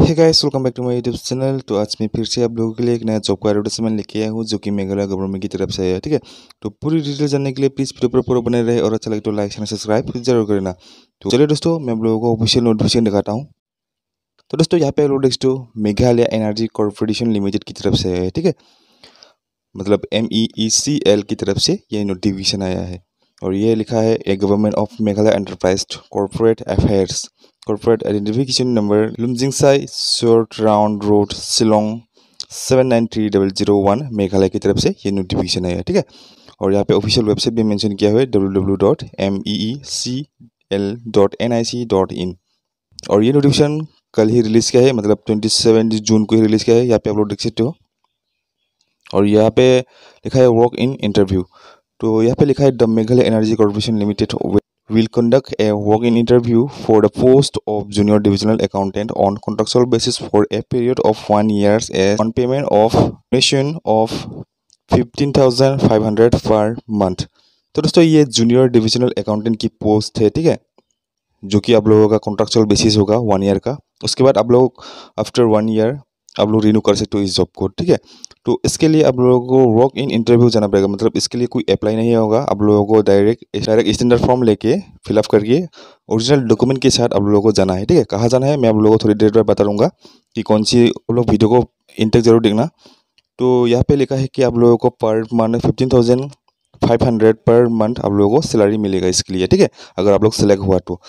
hey guys welcome back to my YouTube channel तो आज मैं फिर से आप लोगों के लिए एक नया जॉब का एडवर्टाइजमेंट लेके आया हूँ जो कि मेघालय गवर्नमेंट की तरफ से है ठीक है तो पूरी डिटेल जानने के लिए प्लीज़ वीडियो पर पूरा बने रहे और अच्छा लगे तो लाइक चैनल सब्सक्राइब जरूर करना तो चलिए दोस्तों मैं आप लोगों को ऑफिशियल नोटिफिकेशन दिखाता हूँ तो दोस्तों यहाँ पे to Meghalaya energy corporation limited की तरफ से है ठीक है मतलब M E E C L की तरफ से ये नोटिफिकेशन आया है और ये लिखा है A government of Meghalaya enterprise corporate affairs corporate identification number Lumjingshai short round road Shillong seven nine three double zero one Meghalaya की तरफ से ये नोटिफिकेशन है ठीक है और यहाँ पे ऑफिशियल वेबसाइट भी मेंशन किया हुआ है W W dot M E E C L dot N I C dot in और ये नोटिफिकेशन कल ही रिलीज़ किया है मतलब ट्वेंटी सेवन जून को ही रिलीज़ किया है यहाँ पे आप लोग देख सकते हो और यहाँ पे लिखा है वर्क इन इंटरव्यू तो यहाँ पे लिखा है the Meghalaya energy corporation limited will conduct a work in interview for the post of junior divisional accountant on contractual basis for a period of one year as on payment of mission of fifteen thousand five hundred per month तो दोस्तों ये junior divisional accountant की post है ठीक है जो कि आप लोगों का कॉन्ट्रेक्चुअल बेसिस होगा वन ईयर का उसके बाद आप लोग आफ्टर वन ईयर आप लोग रिन्यू कर सकते हो इस जॉब को ठीक है तो इसके लिए आप लोगों को वर्क इन इंटरव्यू जाना पड़ेगा मतलब इसके लिए कोई अप्लाई नहीं होगा आप लोगों को डायरेक्ट डायरेक्ट स्टैंडर्ड फॉर्म लेके फिलअप करके ओरिजिनल डॉक्यूमेंट के साथ आप लोगों को जाना है ठीक है कहाँ जाना है मैं आप लोगों को थोड़ी देर बाद बता दूँगा कि कौन सी आप लोग वीडियो को इन तक जरूर देखना तो यहाँ पे लिखा है कि आप लोगों को per month fifteen thousand five hundred per month आप लोगों को सैलरी मिलेगा इसके लिए ठीक है अगर आप लोग सेलेक्ट हुआ तो।,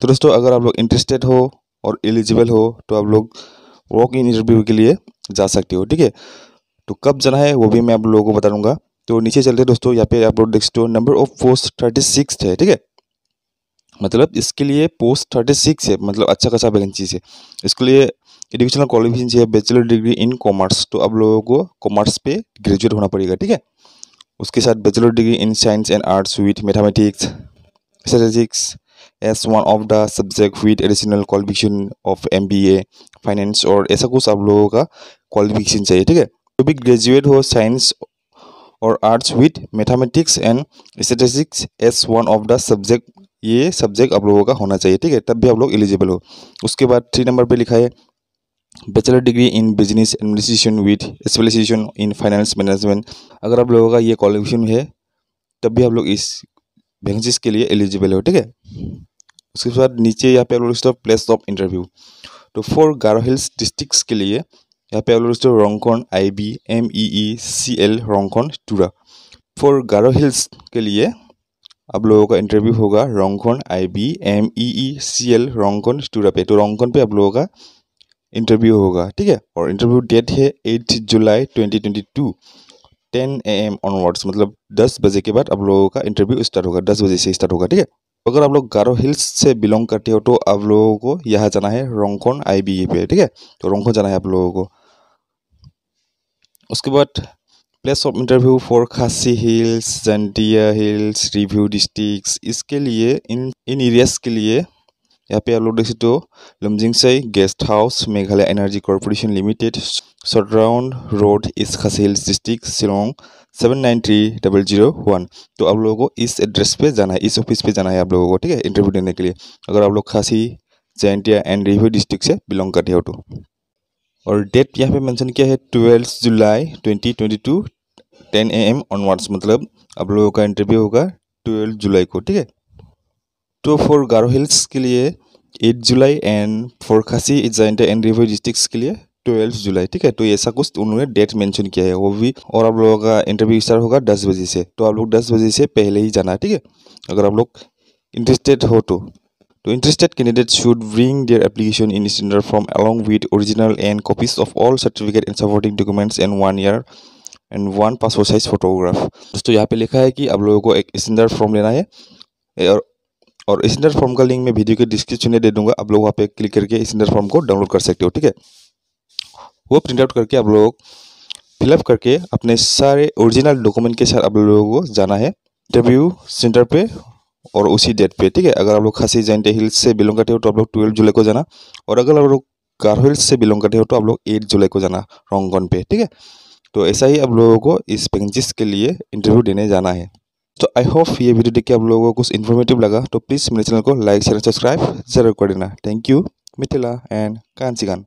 तो दोस्तों अगर आप लोग इंटरेस्टेड हो और एलिजिबल हो तो आप लोग वॉक इन इंटरव्यू के लिए जा सकते हो ठीक है तो कब जाना है वो भी मैं आप लोगों को बता दूंगा तो नीचे चलते हैं दोस्तों यहाँ पे आप लोग देख सकते हो number of post thirty six है ठीक है मतलब इसके लिए पोस्ट थर्टी सिक्स है मतलब अच्छा खासा वैकेंसी है इसके लिए एजुकेशनल क्वालिफिकेशन चाहिए बैचलर डिग्री इन कॉमर्स तो आप लोगों को कॉमर्स पे ग्रेजुएट होना पड़ेगा ठीक है उसके साथ bachelor degree in science and arts with mathematics statistics as one of the subject with additional qualification of M finance और ऐसा कुछ आप लोगों का क्वालिफिकेशन चाहिए ठीक है टू भी ग्रेजुएट हो साइंस और arts with mathematics and statistics as one of the subject ये सब्जेक्ट आप लोगों का होना चाहिए ठीक है तब भी आप लोग एलिजिबल हो उसके बाद थ्री नंबर पे लिखा है bachelor degree in business administration with specialisation in finance management अगर आप लोगों का ये क्वालिफिकेशन है तब भी आप लोग इस वैकेंसीज के लिए एलिजिबल हो ठीक है उसके बाद नीचे यहाँ पे आप हो प्लेस ऑफ इंटरव्यू तो फोर गारो हिल्स डिस्ट्रिक्स के लिए यहाँ पे हो Rongkhon I B M E E C L Rongkhon Tura for Garo hills के लिए आप लोगों का इंटरव्यू होगा Rongkhon I B M E E C L Rongkhon Tura पे तो रोंगकन पे आप लोगों का इंटरव्यू होगा ठीक है और इंटरव्यू डेट है eight July twenty twenty two ten A M onwards मतलब दस बजे के बाद आप लोगों का इंटरव्यू स्टार्ट होगा दस बजे से स्टार्ट होगा ठीक है अगर आप लोग गारो हिल्स से बिलोंग करते हो तो आप लोगों को यहाँ जाना है रोंगकोन आई बी पे ठीक है तो रोंगकोन जाना है आप लोगों को उसके बाद प्लेस ऑफ इंटरव्यू फॉर खासी हिल्स जेंटिया हिल्स रिव्यू डिस्ट्रिक्स इसके लिए इन इन एरियाज के लिए यहाँ पे आप लोग देख सकते हो से guest house Meghalaya energy corporation limited short round road east Khasi hills district Shillong seven nine three double zero one तो आप लोगों को इस एड्रेस पे जाना है इस ऑफिस पे जाना है आप लोगों को ठीक है इंटरव्यू देने के लिए अगर आप लोग खासी जैंटिया एंड रिव्यू डिस्ट्रिक्ट से बिलोंग करते हो तो और डेट यहाँ पे मेंशन किया है twelfth July twenty twenty two ten A M onwards मतलब आप लोगों का इंटरव्यू होगा ट्वेल्थ जुलाई को ठीक है टू फोर गारो हिल्स के लिए एट जुलाई एंड फोर खासी एजेंडा एंड रिव्यू डिस्ट्रिक्स के लिए ट्वेल्व जुलाई ठीक है तो ऐसा कुछ उन्होंने डेट मेंशन किया है वो भी और आप लोगों का इंटरव्यू स्टार्ट होगा दस बजे से तो आप लोग दस बजे से पहले ही जाना है ठीक है अगर आप लोग इंटरेस्टेड हो तो तो interested candidate should bring their application in standard form along with original and copies of all certificate and supporting documents and one year and one passport size photograph दोस्तों यहाँ पे लिखा है कि आप लोगों को एक स्टैंडर्ड फॉर्म लेना है और और इस फॉर्म का लिंक मैं वीडियो के डिस्क्रिप्शन में दे दूंगा आप लोग वहाँ पे क्लिक करके इस फॉर्म को डाउनलोड कर सकते हो ठीक है वो प्रिंट आउट करके आप लोग फिलअप करके अपने सारे ओरिजिनल डॉक्यूमेंट के साथ आप लोगों को जाना है इंटरव्यू सेंटर पे और उसी डेट पे ठीक है अगर आप लोग खासी जैनटे हिल्स से बिलोंग करते हो तो आप लोग ट्वेल्व जुलाई को जाना और अगर आप लोग गार हिल्स से बिलोंग करते हो तो आप लोग एट जुलाई को जाना रोंगन पे ठीक है तो ऐसा ही आप लोगों को इस वैकेंसीज के लिए इंटरव्यू देने जाना है तो आई होप ये वीडियो देखिए आप लोगों को कुछ इन्फॉर्मेटिव लगा तो प्लीज़ मेरे चैनल को लाइक शेयर सब्सक्राइब जरूर कर देना थैंक यू मिथिला एंड कांचीगान